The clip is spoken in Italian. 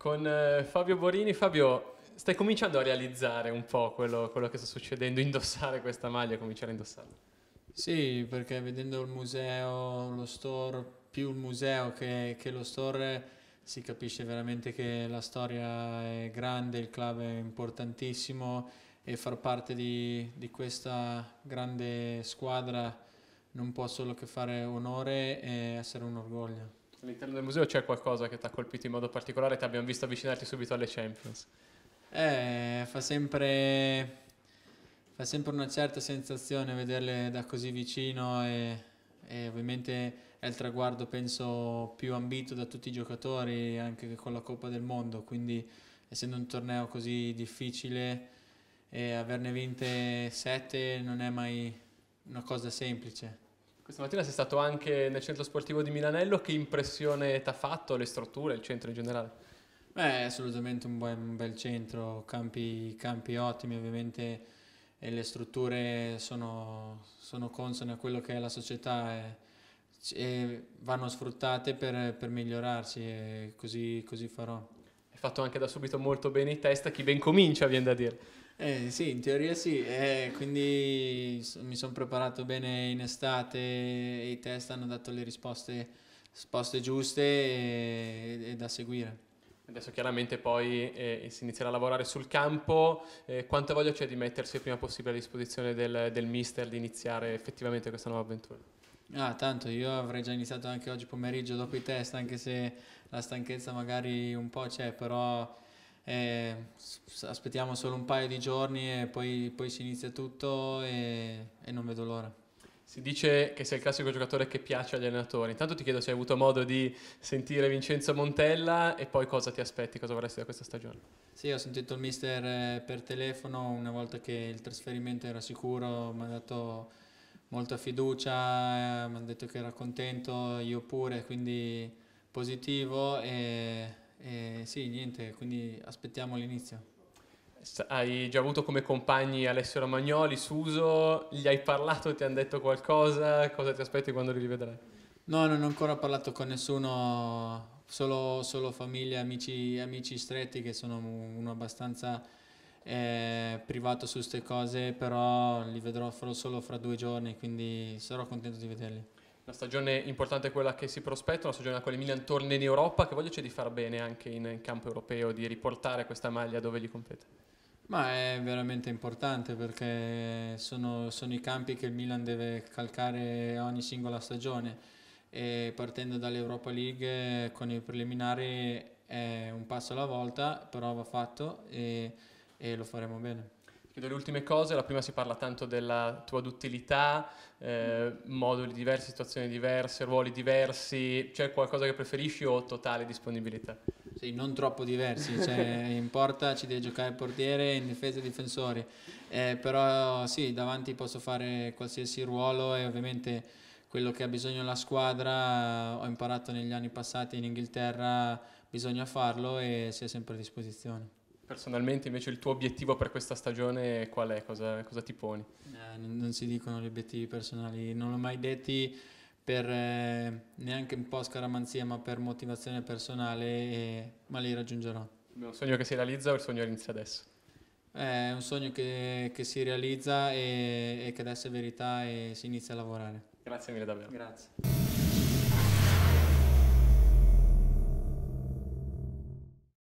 con eh, Fabio Borini. Fabio, stai cominciando a realizzare un po' quello, quello che sta succedendo, indossare questa maglia, cominciare a indossarla. Sì, perché vedendo il museo, lo store, più il museo che, che lo store, si capisce veramente che la storia è grande, il club è importantissimo e far parte di, di questa grande squadra non può solo che fare onore e essere un orgoglio. All'interno del museo c'è qualcosa che ti ha colpito in modo particolare? Ti abbiamo visto avvicinarti subito alle Champions? Eh, fa sempre, fa sempre una certa sensazione vederle da così vicino e, e ovviamente è il traguardo, penso, più ambito da tutti i giocatori, anche con la Coppa del Mondo, quindi essendo un torneo così difficile e averne vinte sette non è mai una cosa semplice. Questa mattina sei stato anche nel centro sportivo di Milanello, che impressione ti ha fatto le strutture, il centro in generale? Beh, assolutamente un, buon, un bel centro, campi, campi ottimi ovviamente e le strutture sono, sono, consone a quello che è la società e, eh, e vanno sfruttate per, per migliorarsi e così, così farò fatto anche da subito molto bene in testa, chi ben comincia viene da dire. Eh, sì, in teoria sì, eh, quindi mi sono preparato bene in estate, i test hanno dato le risposte, risposte giuste e, e da seguire. Adesso chiaramente poi eh, si inizierà a lavorare sul campo, eh, quanto voglia c'è di mettersi il prima possibile a disposizione del, del mister, di iniziare effettivamente questa nuova avventura? Ah, tanto io avrei già iniziato anche oggi pomeriggio dopo i test, anche se la stanchezza magari un po' c'è, però eh, aspettiamo solo un paio di giorni e poi, poi si inizia tutto e, e non vedo l'ora. Si dice che sei il classico giocatore che piace agli allenatori. Intanto ti chiedo se hai avuto modo di sentire Vincenzo Montella e poi cosa ti aspetti, cosa vorresti da questa stagione. Sì, ho sentito il mister eh, per telefono una volta che il trasferimento era sicuro, mi ha dato molta fiducia, eh, mi hanno detto che era contento, io pure, quindi positivo e, e sì, niente, quindi aspettiamo l'inizio. Hai già avuto come compagni Alessio Romagnoli, Suso, gli hai parlato, ti hanno detto qualcosa, cosa ti aspetti quando li rivedrai? No, non ho ancora parlato con nessuno, solo, solo famiglia, amici, amici stretti che sono uno abbastanza eh, privato su queste cose, però li vedrò solo fra due giorni, quindi sarò contento di vederli. Una stagione importante è quella che si prospetta, una stagione a quale Milan torna in Europa, che voglio c'è di far bene anche in campo europeo, di riportare questa maglia dove gli compete? Ma è veramente importante perché sono, sono, i campi che il Milan deve calcare ogni singola stagione e partendo dall'Europa League con i preliminari è un passo alla volta, però va fatto e lo faremo bene. Chiedo le ultime cose, la prima si parla tanto della tua duttilità, eh, moduli diversi, situazioni diverse, ruoli diversi, c'è qualcosa che preferisci o totale disponibilità? Sì, non troppo diversi, cioè in porta ci devi giocare il portiere, in difesa i difensori, eh, però sì, davanti posso fare qualsiasi ruolo e ovviamente quello che ha bisogno la squadra ho imparato negli anni passati in Inghilterra, bisogna farlo e sia sempre a disposizione. Personalmente invece il tuo obiettivo per questa stagione qual è? Cosa, cosa ti poni? Eh, non, non, si dicono gli obiettivi personali, non l'ho mai detti per eh, neanche un po' scaramanzia ma per motivazione personale, e, ma li raggiungerò. È un sogno che si realizza o il sogno inizia adesso? È un sogno che, che si realizza e, e che adesso è verità e si inizia a lavorare. Grazie mille davvero. Grazie.